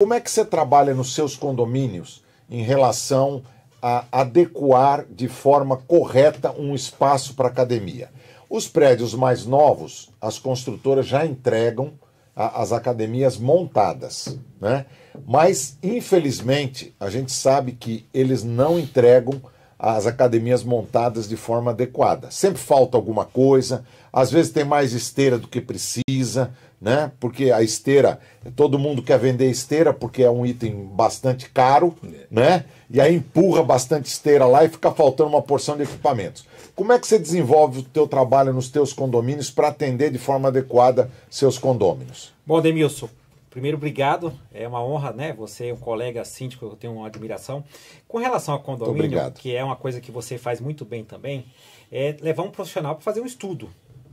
Como é que você trabalha nos seus condomínios em relação a adequar de forma correta um espaço para academia? Os prédios mais novos, as construtoras já entregam a, as academias montadas, né? Mas infelizmente a gente sabe que eles não entregam as academias montadas de forma adequada. Sempre falta alguma coisa, às vezes tem mais esteira do que precisa, né? Porque a esteira, todo mundo quer vender esteira porque é um item bastante caro, é. né? E aí empurra bastante esteira lá e fica faltando uma porção de equipamentos. Como é que você desenvolve o teu trabalho nos teus condomínios para atender de forma adequada seus condôminos? Bom, Demilson, Primeiro, obrigado. É uma honra, né? Você é um colega síndico, eu tenho uma admiração. Com relação ao condomínio, que é uma coisa que você faz muito bem também, é levar um profissional para fazer um estudo.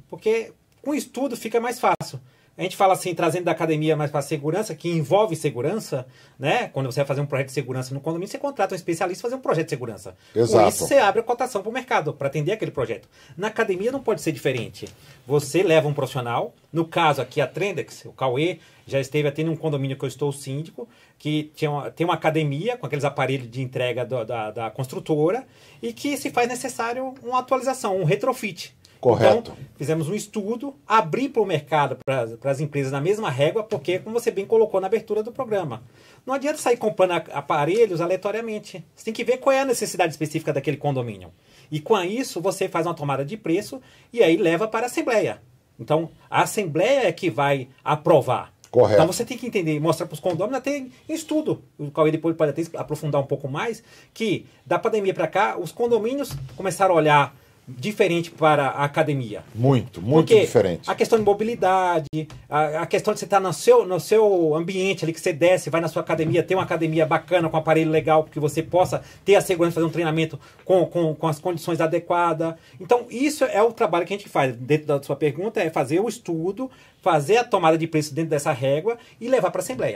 Porque com estudo fica mais fácil a gente fala assim, trazendo da academia mais para segurança, que envolve segurança, né? Quando você vai fazer um projeto de segurança no condomínio, você contrata um especialista fazer um projeto de segurança. Exato. Com isso, você abre a cotação para o mercado, para atender aquele projeto. Na academia não pode ser diferente. Você leva um profissional, no caso aqui a Trendex, o Cauê, já esteve atendendo um condomínio que eu estou síndico, que tinha uma, tem uma academia com aqueles aparelhos de entrega do, da, da construtora e que se faz necessário uma atualização, um retrofit. Correto. Então, fizemos um estudo, abrir para o mercado, para as empresas na mesma régua, porque, como você bem colocou na abertura do programa, não adianta sair comprando aparelhos aleatoriamente. Você tem que ver qual é a necessidade específica daquele condomínio. E com isso, você faz uma tomada de preço e aí leva para a Assembleia. Então, a Assembleia é que vai aprovar. Correto. Então você tem que entender, mostrar para os condôminos, até em estudo, o qual ele pode até aprofundar um pouco mais, que da pandemia para cá, os condomínios começaram a olhar diferente para a academia. Muito, muito Porque diferente. A questão de mobilidade, a, a questão de você estar tá no seu, no seu ambiente ali, que você desce, vai na sua academia, tem uma academia bacana, com um aparelho legal, que você possa ter a segurança de fazer um treinamento com, com, com as condições adequadas. Então, isso é o trabalho que a gente faz. Dentro da sua pergunta, é fazer o estudo, fazer a tomada de preço dentro dessa régua e levar para a Assembleia.